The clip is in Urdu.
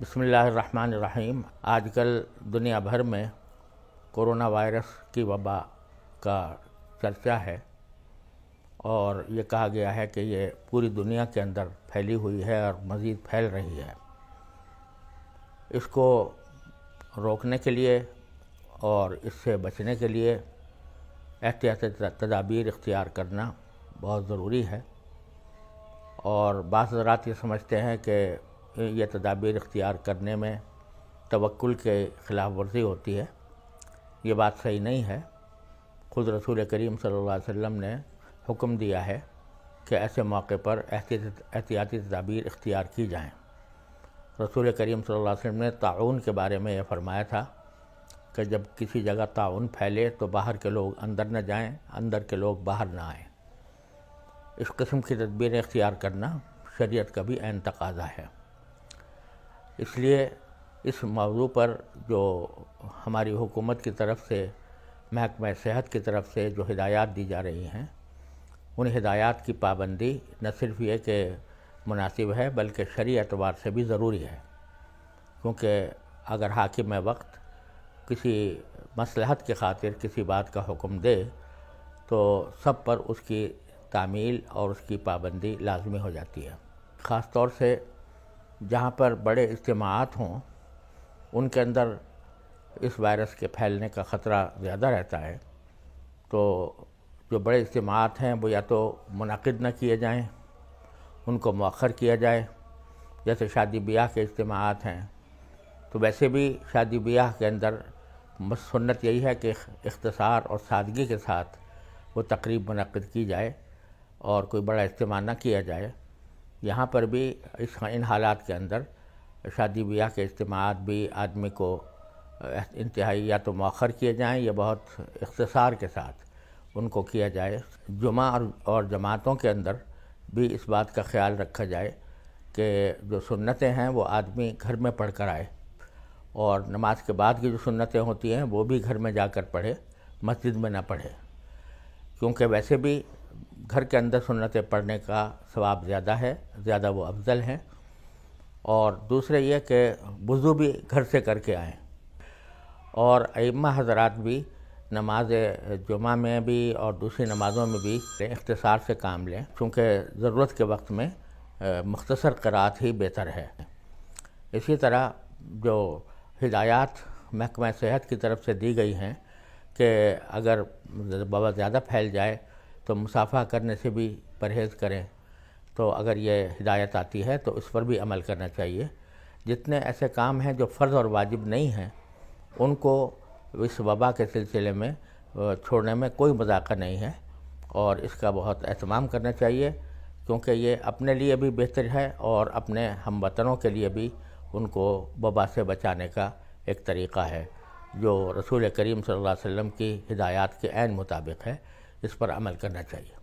بسم اللہ الرحمن الرحیم آج کل دنیا بھر میں کرونا وائرس کی وبا کا چرچہ ہے اور یہ کہا گیا ہے کہ یہ پوری دنیا کے اندر پھیلی ہوئی ہے اور مزید پھیل رہی ہے اس کو روکنے کے لیے اور اس سے بچنے کے لیے احتیاطی تدابیر اختیار کرنا بہت ضروری ہے اور بعض ذرات یہ سمجھتے ہیں کہ یہ تدابیر اختیار کرنے میں توکل کے خلاف ورزی ہوتی ہے یہ بات صحیح نہیں ہے خود رسول کریم صلی اللہ علیہ وسلم نے حکم دیا ہے کہ ایسے موقع پر احتیاطی تدابیر اختیار کی جائیں رسول کریم صلی اللہ علیہ وسلم نے تعاون کے بارے میں یہ فرمایا تھا کہ جب کسی جگہ تعاون پھیلے تو باہر کے لوگ اندر نہ جائیں اندر کے لوگ باہر نہ آئیں اس قسم کی تدبیریں اختیار کرنا شریعت کا بھی این تقاضا ہے اس لیے اس موضوع پر جو ہماری حکومت کی طرف سے محکمہ صحت کی طرف سے جو ہدایات دی جا رہی ہیں ان ہدایات کی پابندی نہ صرف یہ کہ مناسب ہے بلکہ شرعی اعتبار سے بھی ضروری ہے کیونکہ اگر حاکم وقت کسی مصلحت کی خاطر کسی بات کا حکم دے تو سب پر اس کی تعمیل اور اس کی پابندی لازمی ہو جاتی ہے خاص طور سے جہاں پر بڑے اجتماعات ہوں ان کے اندر اس وائرس کے پھیلنے کا خطرہ زیادہ رہتا ہے تو جو بڑے اجتماعات ہیں وہ یا تو منعقد نہ کیے جائیں ان کو مؤخر کیا جائے جیسے شادی بیاہ کے اجتماعات ہیں تو ویسے بھی شادی بیاہ کے اندر سنت یہی ہے کہ اختصار اور سادگی کے ساتھ وہ تقریب منعقد کی جائے اور کوئی بڑا اجتماع نہ کیا جائے یہاں پر بھی اس ان حالات کے اندر شادی بیاہ کے اجتماعات بھی آدمی کو انتہائی یا تو مؤخر کیے جائیں یا بہت اختصار کے ساتھ ان کو کیا جائے جمعہ اور جماعتوں کے اندر بھی اس بات کا خیال رکھا جائے کہ جو سنتیں ہیں وہ آدمی گھر میں پڑھ کر آئے اور نماز کے بعد کی جو سنتیں ہوتی ہیں وہ بھی گھر میں جا کر پڑھے مسجد میں نہ پڑھے کیونکہ ویسے بھی گھر کے اندر سنتیں پڑھنے کا ثواب زیادہ ہے زیادہ وہ افضل ہیں اور دوسرے یہ کہ بزو بھی گھر سے کر کے آئیں اور ائمہ حضرات بھی نماز جمعہ میں بھی اور دوسری نمازوں میں بھی اختصار سے کام لیں چونکہ ضرورت کے وقت میں مختصر قرآت ہی بہتر ہے اسی طرح جو ہدایات محکمہ صحت کی طرف سے دی گئی ہیں کہ اگر وبا زیادہ پھیل جائے تو مسافہ کرنے سے بھی پرہیز کریں تو اگر یہ ہدایت آتی ہے تو اس پر بھی عمل کرنا چاہیے جتنے ایسے کام ہیں جو فرض اور واجب نہیں ہیں ان کو اس وبا کے سلسلے میں چھوڑنے میں کوئی مذاقہ نہیں ہے اور اس کا بہت اہتمام کرنا چاہیے کیونکہ یہ اپنے لیے بھی بہتر ہے اور اپنے ہم وطنوں کے لیے بھی ان کو وبا سے بچانے کا ایک طریقہ ہے جو رسول کریم صلی اللہ علیہ وسلم کی ہدایات کے عین مطابق ہے اس پر عمل کرنا چاہیے